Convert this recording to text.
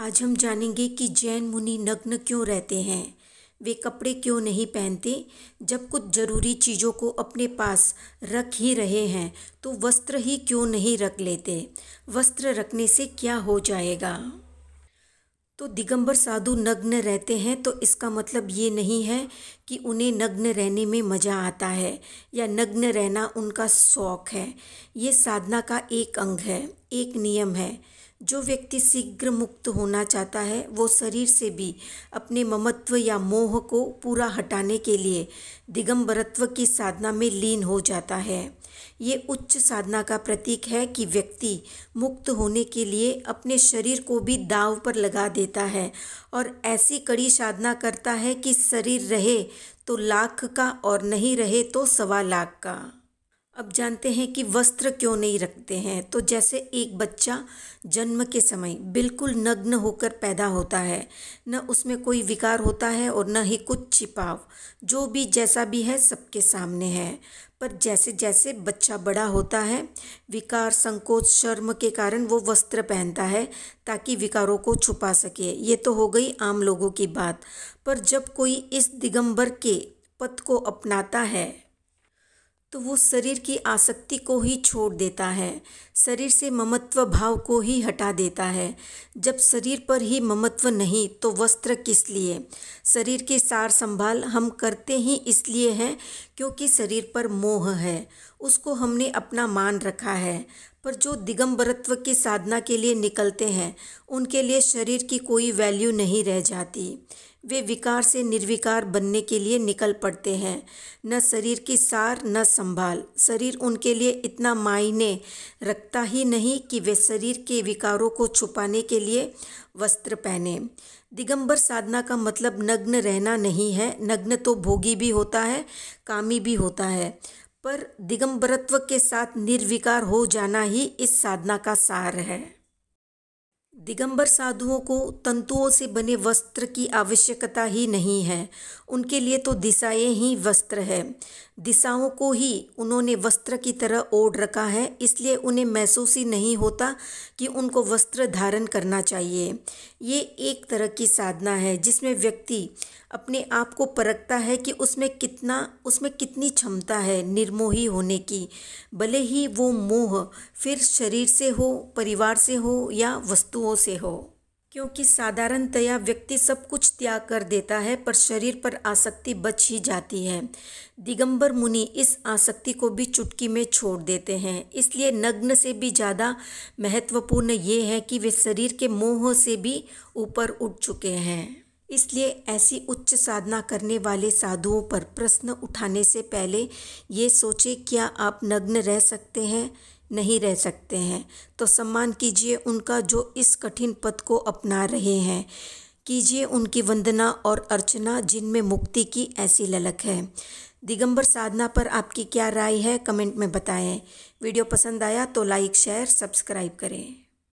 आज हम जानेंगे कि जैन मुनि नग्न क्यों रहते हैं वे कपड़े क्यों नहीं पहनते जब कुछ जरूरी चीज़ों को अपने पास रख ही रहे हैं तो वस्त्र ही क्यों नहीं रख लेते वस्त्र रखने से क्या हो जाएगा तो दिगंबर साधु नग्न रहते हैं तो इसका मतलब ये नहीं है कि उन्हें नग्न रहने में मज़ा आता है या नग्न रहना उनका शौक है ये साधना का एक अंग है एक नियम है जो व्यक्ति शीघ्र मुक्त होना चाहता है वो शरीर से भी अपने ममत्व या मोह को पूरा हटाने के लिए दिगंबरत्व की साधना में लीन हो जाता है ये उच्च साधना का प्रतीक है कि व्यक्ति मुक्त होने के लिए अपने शरीर को भी दाव पर लगा देता है और ऐसी कड़ी साधना करता है कि शरीर रहे तो लाख का और नहीं रहे तो सवा लाख का अब जानते हैं कि वस्त्र क्यों नहीं रखते हैं तो जैसे एक बच्चा जन्म के समय बिल्कुल नग्न होकर पैदा होता है न उसमें कोई विकार होता है और न ही कुछ छिपाव जो भी जैसा भी है सबके सामने है पर जैसे जैसे बच्चा बड़ा होता है विकार संकोच शर्म के कारण वो वस्त्र पहनता है ताकि विकारों को छुपा सके ये तो हो गई आम लोगों की बात पर जब कोई इस दिगंबर के पथ को अपनाता है तो वो शरीर की आसक्ति को ही छोड़ देता है शरीर से ममत्व भाव को ही हटा देता है जब शरीर पर ही ममत्व नहीं तो वस्त्र किस लिए शरीर की सार संभाल हम करते ही इसलिए हैं क्योंकि शरीर पर मोह है उसको हमने अपना मान रखा है पर जो दिगंबरत्व की साधना के लिए निकलते हैं उनके लिए शरीर की कोई वैल्यू नहीं रह जाती वे विकार से निर्विकार बनने के लिए निकल पड़ते हैं न शरीर की सार न संभाल शरीर उनके लिए इतना मायने रखता ही नहीं कि वे शरीर के विकारों को छुपाने के लिए वस्त्र पहने दिगंबर साधना का मतलब नग्न रहना नहीं है नग्न तो भोगी भी होता है कामी भी होता है पर दिगंबरत्व के साथ निर्विकार हो जाना ही इस साधना का सार है दिगंबर साधुओं को तंतुओं से बने वस्त्र की आवश्यकता ही नहीं है उनके लिए तो दिशाएं ही वस्त्र है दिशाओं को ही उन्होंने वस्त्र की तरह ओढ़ रखा है इसलिए उन्हें महसूस ही नहीं होता कि उनको वस्त्र धारण करना चाहिए ये एक तरह की साधना है जिसमें व्यक्ति अपने आप को परखता है कि उसमें कितना उसमें कितनी क्षमता है निर्मोही होने की भले ही वो मोह फिर शरीर से हो परिवार से हो या वस्तु वस्तुओं से हो क्योंकि साधारणतया व्यक्ति सब कुछ त्याग कर देता है पर शरीर पर आसक्ति बच ही जाती है दिगंबर मुनि इस आसक्ति को भी चुटकी में छोड़ देते हैं इसलिए नग्न से भी ज़्यादा महत्वपूर्ण ये है कि वे शरीर के मोह से भी ऊपर उठ चुके हैं इसलिए ऐसी उच्च साधना करने वाले साधुओं पर प्रश्न उठाने से पहले ये सोचें क्या आप नग्न रह सकते हैं नहीं रह सकते हैं तो सम्मान कीजिए उनका जो इस कठिन पद को अपना रहे हैं कीजिए उनकी वंदना और अर्चना जिनमें मुक्ति की ऐसी ललक है दिगंबर साधना पर आपकी क्या राय है कमेंट में बताएं वीडियो पसंद आया तो लाइक शेयर सब्सक्राइब करें